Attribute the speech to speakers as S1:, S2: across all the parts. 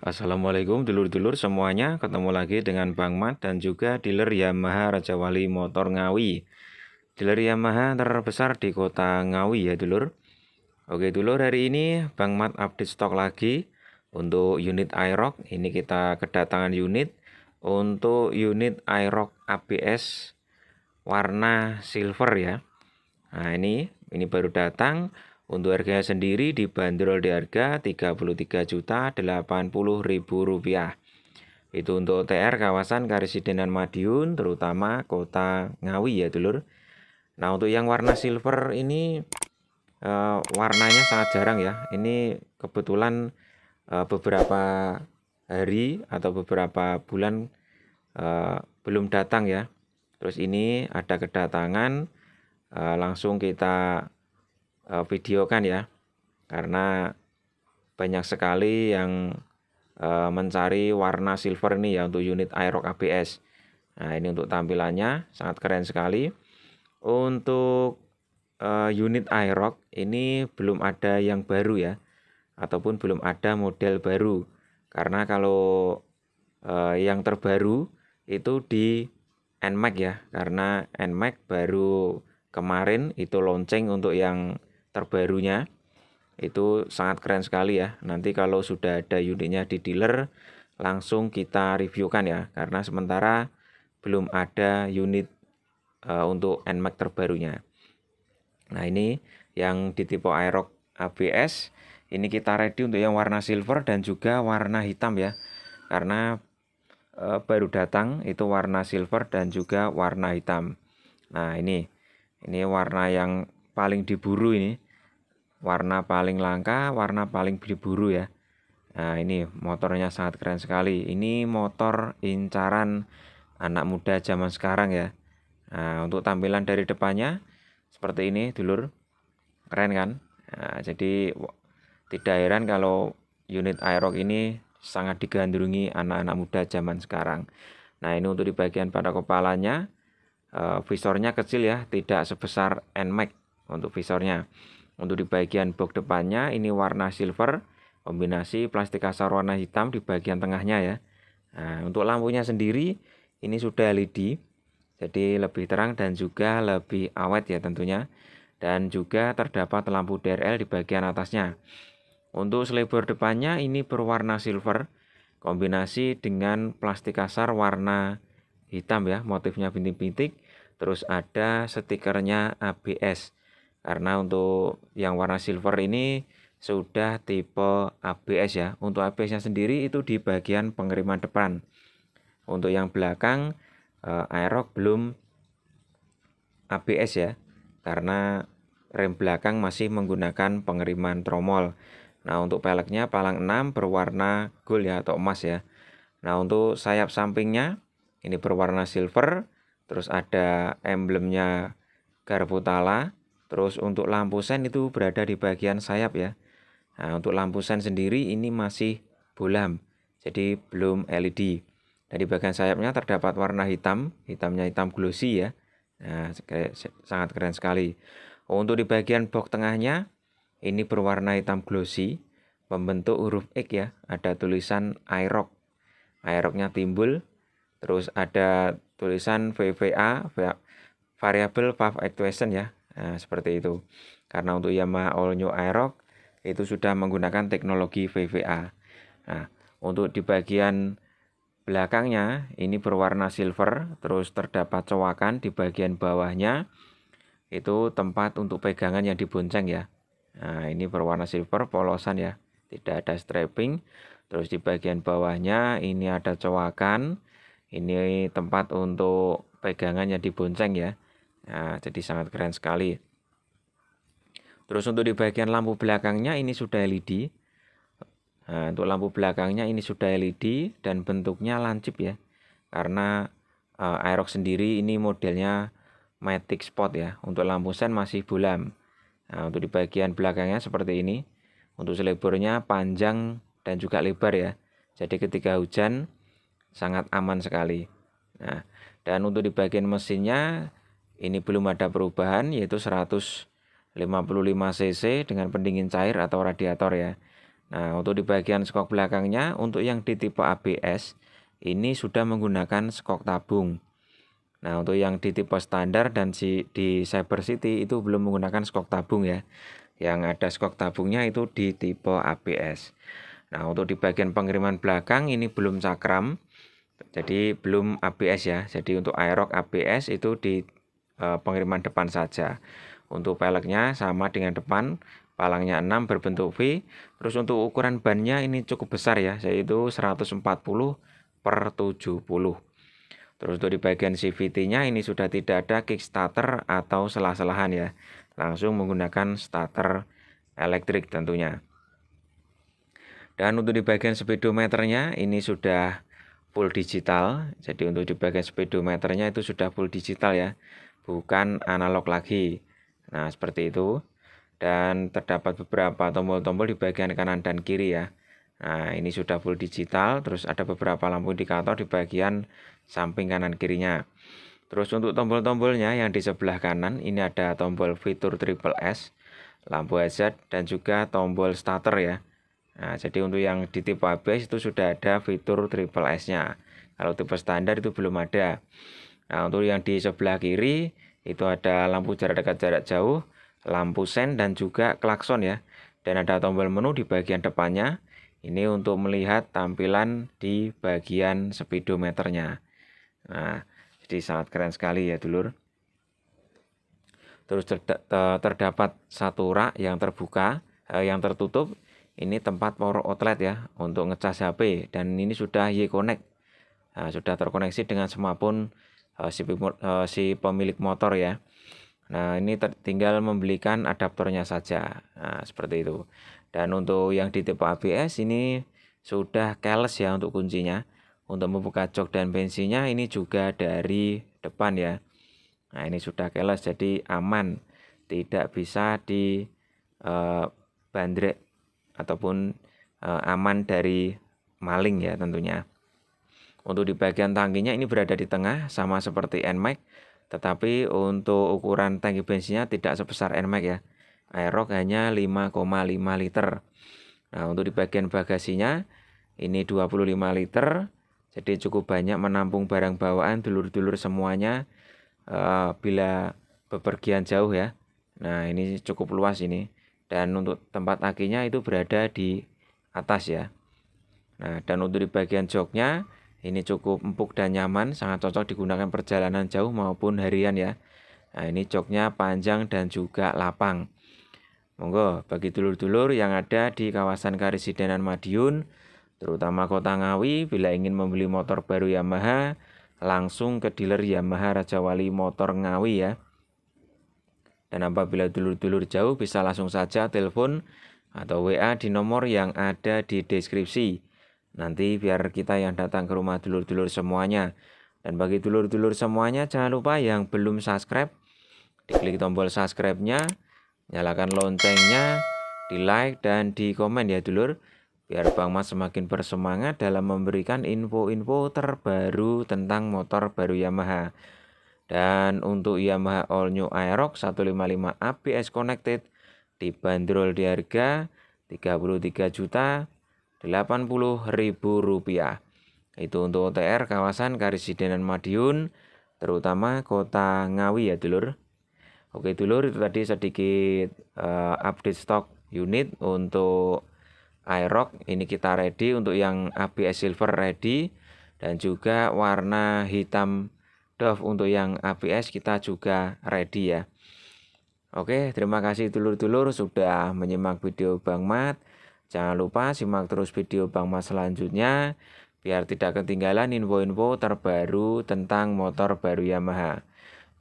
S1: Assalamualaikum dulur-dulur semuanya, ketemu lagi dengan Bang Mat dan juga dealer Yamaha Raja Wali Motor Ngawi. Dealer Yamaha terbesar di kota Ngawi ya dulur. Oke dulur, hari ini Bang Mat update stok lagi untuk unit Aerox. Ini kita kedatangan unit untuk unit Aerox ABS warna silver ya. Nah ini, ini baru datang untuk harganya sendiri dibanderol di harga Rp33.080.000. Itu untuk TR kawasan Karesidenan Madiun terutama kota Ngawi ya dulur. Nah untuk yang warna silver ini uh, warnanya sangat jarang ya. Ini kebetulan uh, beberapa hari atau beberapa bulan uh, belum datang ya. Terus ini ada kedatangan uh, langsung kita Eh, video kan ya karena banyak sekali yang eh, mencari warna silver ini ya untuk unit Aerox ABS nah ini untuk tampilannya sangat keren sekali untuk eh, unit Aerox ini belum ada yang baru ya ataupun belum ada model baru karena kalau yang terbaru itu di NMAX ya karena NMAX baru kemarin itu launching untuk yang terbarunya itu sangat keren sekali ya nanti kalau sudah ada unitnya di dealer langsung kita reviewkan ya karena sementara belum ada unit uh, untuk NMAX terbarunya nah ini yang di tipe Aerox ABS ini kita ready untuk yang warna silver dan juga warna hitam ya karena uh, baru datang itu warna silver dan juga warna hitam nah ini ini warna yang paling diburu ini warna paling langka warna paling diburu ya nah ini motornya sangat keren sekali ini motor incaran anak muda zaman sekarang ya nah untuk tampilan dari depannya seperti ini dulur keren kan nah, jadi tidak heran kalau unit aerox ini sangat digandrungi anak-anak muda zaman sekarang nah ini untuk di bagian pada kepalanya eh, visornya kecil ya, tidak sebesar NMAX untuk visornya. Untuk di bagian box depannya ini warna silver kombinasi plastik kasar warna hitam di bagian tengahnya ya. Nah, untuk lampunya sendiri ini sudah LED jadi lebih terang dan juga lebih awet ya tentunya dan juga terdapat lampu DRL di bagian atasnya. Untuk selebor depannya ini berwarna silver kombinasi dengan plastik kasar warna hitam ya, motifnya bintik-bintik, terus ada stikernya ABS karena untuk yang warna silver ini sudah tipe ABS ya untuk ABS nya sendiri itu di bagian pengiriman depan untuk yang belakang eh, aerok belum ABS ya karena rem belakang masih menggunakan pengiriman tromol nah untuk peleknya palang 6 berwarna gold ya atau emas ya nah untuk sayap sampingnya ini berwarna silver terus ada emblemnya garputala Terus untuk lampu sen itu berada di bagian sayap ya. Nah, untuk lampu sen sendiri ini masih bulam, jadi belum LED. Nah, Dari bagian sayapnya terdapat warna hitam, hitamnya hitam glossy ya. Nah, sangat keren sekali. Untuk di bagian box tengahnya ini berwarna hitam glossy, membentuk huruf X ya. Ada tulisan Aerox. Aeroxnya timbul, terus ada tulisan VVA, variable Valve actuation ya. Nah, seperti itu. Karena untuk Yamaha All New Aerox itu sudah menggunakan teknologi VVA. Nah, untuk di bagian belakangnya ini berwarna silver, terus terdapat cowakan di bagian bawahnya itu tempat untuk pegangan yang dibonceng ya. Nah, ini berwarna silver polosan ya. Tidak ada strapping. Terus di bagian bawahnya ini ada cowakan. Ini tempat untuk pegangan yang dibonceng ya. Nah, jadi sangat keren sekali. Terus untuk di bagian lampu belakangnya ini sudah LED. Nah, untuk lampu belakangnya ini sudah LED dan bentuknya lancip ya. Karena uh, Aerox sendiri ini modelnya matic spot ya. Untuk lampu sen masih bulam. Nah, untuk di bagian belakangnya seperti ini. Untuk selebornya panjang dan juga lebar ya. Jadi ketika hujan sangat aman sekali. Nah, dan untuk di bagian mesinnya ini belum ada perubahan yaitu 155 cc dengan pendingin cair atau radiator ya. Nah, untuk di bagian skok belakangnya untuk yang di tipe ABS ini sudah menggunakan skok tabung. Nah, untuk yang di tipe standar dan si, di Cyber City itu belum menggunakan skok tabung ya. Yang ada skok tabungnya itu di tipe ABS. Nah, untuk di bagian pengiriman belakang ini belum cakram. Jadi belum ABS ya. Jadi untuk Aerox ABS itu di Eh, pengiriman depan saja. Untuk peleknya sama dengan depan, palangnya 6 berbentuk V. Terus untuk ukuran bannya ini cukup besar ya, yaitu 140 per 70. Terus untuk di bagian CVT-nya ini sudah tidak ada kick starter atau selah-selahan ya. Langsung menggunakan starter elektrik tentunya. Dan untuk di bagian speedometernya ini sudah full digital. Jadi untuk di bagian speedometernya itu sudah full digital ya bukan analog lagi. Nah, seperti itu. Dan terdapat beberapa tombol-tombol di bagian kanan dan kiri ya. Nah, ini sudah full digital, terus ada beberapa lampu indikator di bagian samping kanan kirinya. Terus untuk tombol-tombolnya yang di sebelah kanan ini ada tombol fitur triple S, lampu hazard dan juga tombol starter ya. Nah, jadi untuk yang di tipe ABS itu sudah ada fitur triple S-nya. Kalau tipe standar itu belum ada. Nah, untuk yang di sebelah kiri itu ada lampu jarak dekat jarak jauh, lampu sen dan juga klakson ya. Dan ada tombol menu di bagian depannya. Ini untuk melihat tampilan di bagian speedometernya. Nah, jadi sangat keren sekali ya dulur. Terus terdapat satu rak yang terbuka, eh, yang tertutup. Ini tempat power outlet ya untuk ngecas HP dan ini sudah Y-Connect. Nah, sudah terkoneksi dengan smartphone Eh, si, uh, si pemilik motor ya. Nah, ini tinggal membelikan adaptornya saja. Nah, seperti itu. Dan untuk yang di tipe ABS ini sudah keles ya untuk kuncinya. Untuk membuka jok dan bensinnya ini juga dari depan ya. Nah, ini sudah keles jadi aman. Tidak bisa di uh, bandrek ataupun uh, aman dari maling ya tentunya. Untuk di bagian tangkinya ini berada di tengah sama seperti NMAX, tetapi untuk ukuran tangki bensinnya tidak sebesar NMAX ya. Aerox hanya 5,5 liter. Nah, untuk di bagian bagasinya ini 25 liter. Jadi cukup banyak menampung barang bawaan dulur-dulur semuanya uh, bila bepergian jauh ya. Nah, ini cukup luas ini. Dan untuk tempat akinya itu berada di atas ya. Nah, dan untuk di bagian joknya ini cukup empuk dan nyaman, sangat cocok digunakan perjalanan jauh maupun harian ya. Nah, ini joknya panjang dan juga lapang. Monggo bagi dulur-dulur yang ada di kawasan Karisidenan Madiun, terutama Kota Ngawi, bila ingin membeli motor baru Yamaha, langsung ke dealer Yamaha Raja Wali Motor Ngawi ya. Dan apabila dulur-dulur jauh bisa langsung saja telepon atau WA di nomor yang ada di deskripsi. Nanti biar kita yang datang ke rumah dulur-dulur semuanya. Dan bagi dulur-dulur semuanya jangan lupa yang belum subscribe, diklik tombol subscribe-nya, nyalakan loncengnya, di like dan di komen ya dulur. Biar Bang Mas semakin bersemangat dalam memberikan info-info terbaru tentang motor baru Yamaha. Dan untuk Yamaha All New Aerox 155 ABS Connected dibanderol di harga 33 juta Rp80.000. Itu untuk OTR kawasan karisidenan Madiun, terutama kota Ngawi ya dulur. Oke dulur, itu tadi sedikit uh, update stok unit untuk Aerox. Ini kita ready untuk yang ABS silver ready dan juga warna hitam Dove untuk yang ABS kita juga ready ya. Oke, terima kasih dulur-dulur sudah menyimak video Bang Mat. Jangan lupa simak terus video Bang Mas selanjutnya biar tidak ketinggalan info-info terbaru tentang motor baru Yamaha.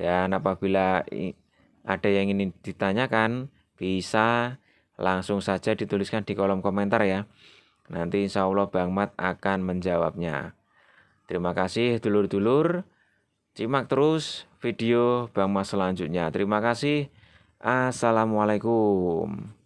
S1: Dan apabila ada yang ingin ditanyakan, bisa langsung saja dituliskan di kolom komentar ya. Nanti insya Allah Bang Mat akan menjawabnya. Terima kasih dulur-dulur. Simak terus video Bang Mas selanjutnya. Terima kasih. Assalamualaikum.